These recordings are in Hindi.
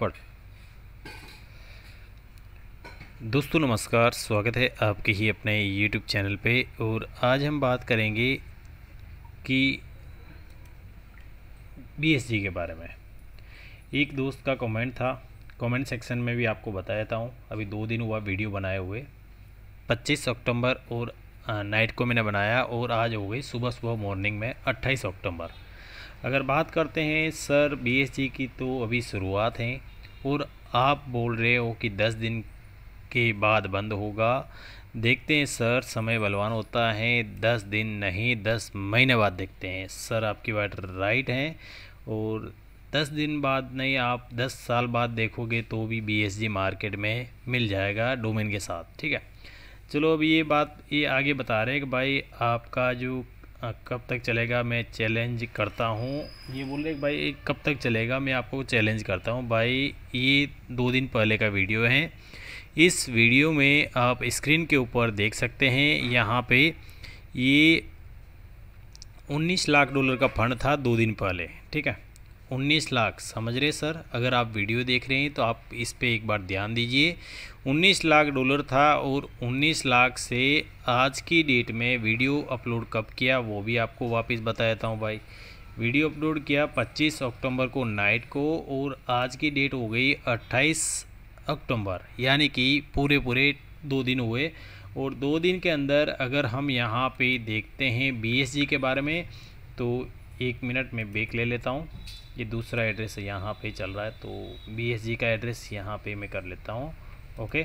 पढ़ दोस्तों नमस्कार स्वागत है आपके ही अपने YouTube चैनल पे और आज हम बात करेंगे कि बी के बारे में एक दोस्त का कमेंट था कमेंट सेक्शन में भी आपको बताया था हूँ अभी दो दिन हुआ वीडियो बनाए हुए 25 अक्टूबर और नाइट को मैंने बनाया और आज हो गई सुबह सुबह मॉर्निंग में 28 अक्टूबर अगर बात करते हैं सर बीएसजी की तो अभी शुरुआत है और आप बोल रहे हो कि दस दिन के बाद बंद होगा देखते हैं सर समय बलवान होता है दस दिन नहीं दस महीने बाद देखते हैं सर आपकी बात राइट है और दस दिन बाद नहीं आप दस साल बाद देखोगे तो भी बीएसजी मार्केट में मिल जाएगा डोमेन के साथ ठीक है चलो अब ये बात ये आगे बता रहे हैं कि भाई आपका जो कब तक चलेगा मैं चैलेंज करता हूँ ये बोल रहे भाई कब तक चलेगा मैं आपको चैलेंज करता हूँ भाई ये दो दिन पहले का वीडियो है इस वीडियो में आप स्क्रीन के ऊपर देख सकते हैं यहाँ पे ये 19 लाख डॉलर का फंड था दो दिन पहले ठीक है उन्नीस लाख समझ रहे सर अगर आप वीडियो देख रहे हैं तो आप इस पर एक बार ध्यान दीजिए उन्नीस लाख डॉलर था और उन्नीस लाख से आज की डेट में वीडियो अपलोड कब किया वो भी आपको वापस बता देता हूँ भाई वीडियो अपलोड किया 25 अक्टूबर को नाइट को और आज की डेट हो गई 28 अक्टूबर यानी कि पूरे पूरे दो दिन हुए और दो दिन के अंदर अगर हम यहाँ पर देखते हैं बी के बारे में तो एक मिनट में बेक ले लेता हूँ ये दूसरा एड्रेस यहाँ पे चल रहा है तो बी का एड्रेस यहाँ पे मैं कर लेता हूँ ओके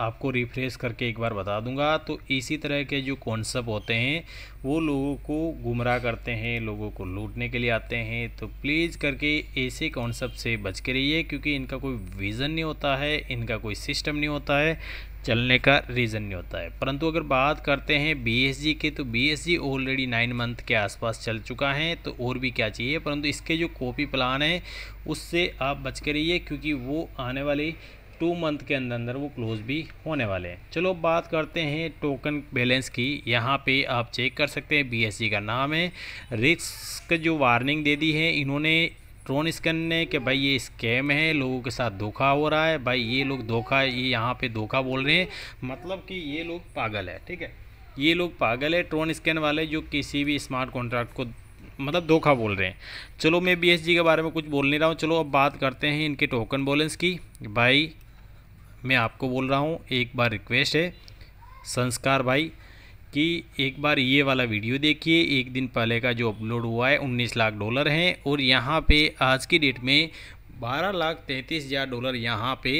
आपको रिफ्रेश करके एक बार बता दूंगा तो इसी तरह के जो कॉन्सेप्ट होते हैं वो लोगों को गुमराह करते हैं लोगों को लूटने के लिए आते हैं तो प्लीज़ करके ऐसे कॉन्सेप्ट से बच के रहिए क्योंकि इनका कोई विज़न नहीं होता है इनका कोई सिस्टम नहीं होता है चलने का रीज़न नहीं होता है परंतु अगर बात करते हैं बीएसजी के तो बीएसजी ऑलरेडी नाइन मंथ के आसपास चल चुका है तो और भी क्या चाहिए परंतु इसके जो कॉपी प्लान है उससे आप बच के रहिए क्योंकि वो आने वाले टू मंथ के अंदर अंदर वो क्लोज भी होने वाले हैं चलो बात करते हैं टोकन बैलेंस की यहाँ पे आप चेक कर सकते हैं बीएससी का नाम है रिस्क जो वार्निंग दे दी है इन्होंने ड्रोन स्कैन ने कि भाई ये स्कैम है लोगों के साथ धोखा हो रहा है भाई ये लोग धोखा ये यहाँ पे धोखा बोल रहे हैं मतलब कि ये लोग पागल है ठीक है ये लोग पागल है ट्रोन स्कैन वाले जो किसी भी स्मार्ट कॉन्ट्रैक्ट को मतलब धोखा बोल रहे हैं चलो मैं बी के बारे में कुछ बोल नहीं रहा हूँ चलो अब बात करते हैं इनके टोकन बोलेंस की भाई मैं आपको बोल रहा हूँ एक बार रिक्वेस्ट है संस्कार भाई कि एक बार ये वाला वीडियो देखिए एक दिन पहले का जो अपलोड हुआ है उन्नीस लाख डॉलर हैं और यहाँ पे आज की डेट में बारह लाख तैंतीस हज़ार डॉलर यहाँ पे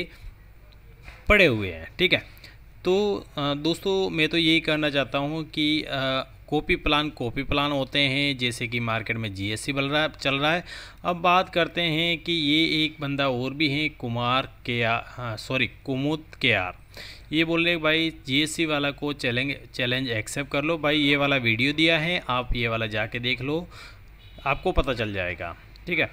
पड़े हुए हैं ठीक है तो दोस्तों मैं तो यही कहना चाहता हूँ कि कॉपी प्लान कॉपी प्लान होते हैं जैसे कि मार्केट में जीएससी बल रहा चल रहा है अब बात करते हैं कि ये एक बंदा और भी हैं कुमार के आर सॉरी कुमुद के आर ये बोल रहे भाई जीएससी वाला को चैलेंज चैलेंज एक्सेप्ट कर लो भाई ये वाला वीडियो दिया है आप ये वाला जाके देख लो आपको पता चल जाएगा ठीक है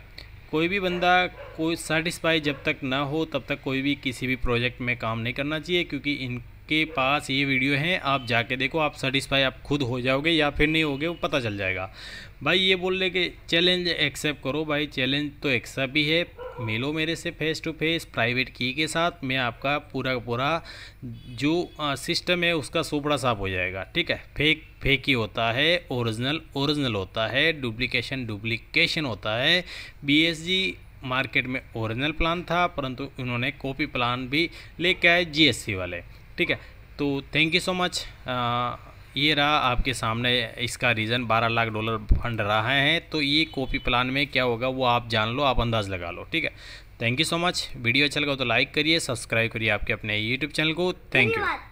कोई भी बंदा कोई सेटिस्फाई जब तक ना हो तब तक कोई भी किसी भी प्रोजेक्ट में काम नहीं करना चाहिए क्योंकि इन आपके पास ये वीडियो हैं आप जाके देखो आप सेटिस्फाई आप खुद हो जाओगे या फिर नहीं होगे वो पता चल जाएगा भाई ये बोल रहे कि चैलेंज एक्सेप्ट करो भाई चैलेंज तो एक्सेप्ट ही है मिलो मेरे से फेस टू फेस प्राइवेट की के साथ मैं आपका पूरा पूरा जो सिस्टम है उसका सुपड़ा साफ हो जाएगा ठीक है फेक फेक ही होता है ओरिजिनल ओरिजिनल होता है डुप्लीकेशन डुप्लीकेशन होता है बी मार्केट में ओरिजिनल प्लान था परंतु उन्होंने कॉपी प्लान भी लेके आए जीएससी वाले ठीक है तो थैंक यू सो मच ये रहा आपके सामने इसका रीज़न 12 लाख डॉलर फंड रहा है तो ये कॉपी प्लान में क्या होगा वो आप जान लो आप अंदाज़ लगा लो ठीक है thank you so much video अच्छा लगा तो लाइक करिए सब्सक्राइब करिए आपके अपने यूट्यूब चैनल को थैंक यू